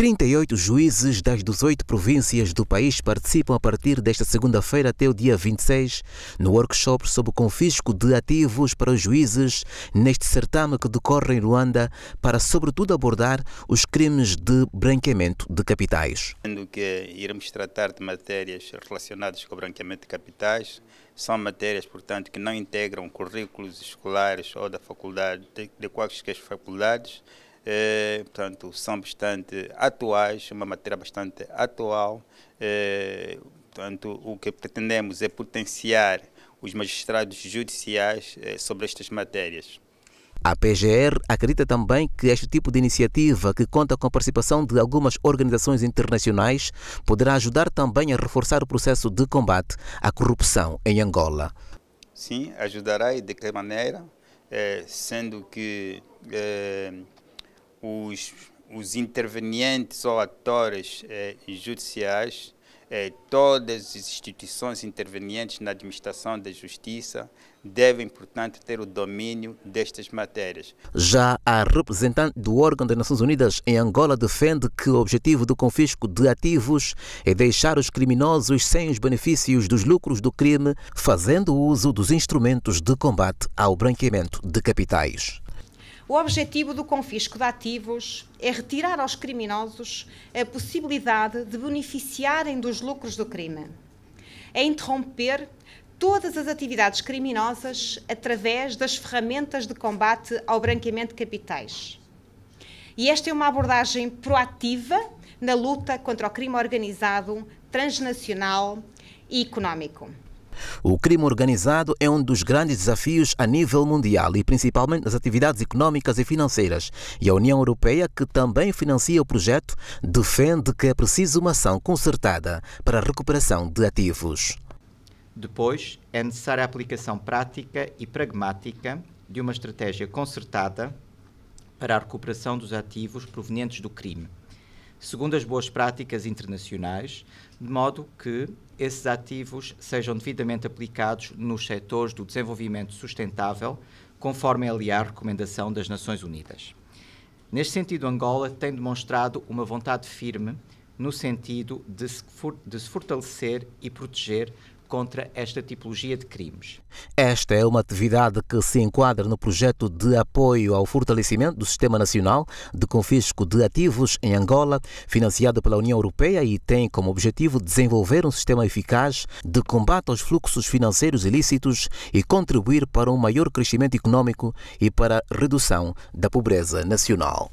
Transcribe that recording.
38 juízes das 18 províncias do país participam a partir desta segunda-feira até o dia 26 no workshop sobre o confisco de ativos para os juízes neste certame que decorre em Luanda para sobretudo abordar os crimes de branqueamento de capitais. Sendo que iremos tratar de matérias relacionadas com o branqueamento de capitais, são matérias, portanto, que não integram currículos escolares ou da faculdade, de, de quaisquer faculdades, é, portanto, são bastante atuais, uma matéria bastante atual. É, portanto, o que pretendemos é potenciar os magistrados judiciais é, sobre estas matérias. A PGR acredita também que este tipo de iniciativa, que conta com a participação de algumas organizações internacionais, poderá ajudar também a reforçar o processo de combate à corrupção em Angola. Sim, ajudará e de que maneira, é, sendo que é, os, os intervenientes ou atores eh, judiciais, eh, todas as instituições intervenientes na administração da justiça devem, portanto, ter o domínio destas matérias. Já a representante do órgão das Nações Unidas em Angola defende que o objetivo do confisco de ativos é deixar os criminosos sem os benefícios dos lucros do crime, fazendo uso dos instrumentos de combate ao branqueamento de capitais. O objetivo do confisco de ativos é retirar aos criminosos a possibilidade de beneficiarem dos lucros do crime, é interromper todas as atividades criminosas através das ferramentas de combate ao branqueamento de capitais. E esta é uma abordagem proativa na luta contra o crime organizado, transnacional e económico. O crime organizado é um dos grandes desafios a nível mundial e principalmente nas atividades económicas e financeiras. E a União Europeia, que também financia o projeto, defende que é preciso uma ação concertada para a recuperação de ativos. Depois, é necessária a aplicação prática e pragmática de uma estratégia concertada para a recuperação dos ativos provenientes do crime, segundo as boas práticas internacionais, de modo que esses ativos sejam devidamente aplicados nos setores do desenvolvimento sustentável, conforme ali a recomendação das Nações Unidas. Neste sentido, Angola tem demonstrado uma vontade firme no sentido de se, fortalecer e proteger contra esta tipologia de crimes. Esta é uma atividade que se enquadra no projeto de apoio ao fortalecimento do Sistema Nacional de Confisco de Ativos em Angola, financiado pela União Europeia e tem como objetivo desenvolver um sistema eficaz de combate aos fluxos financeiros ilícitos e contribuir para um maior crescimento econômico e para a redução da pobreza nacional.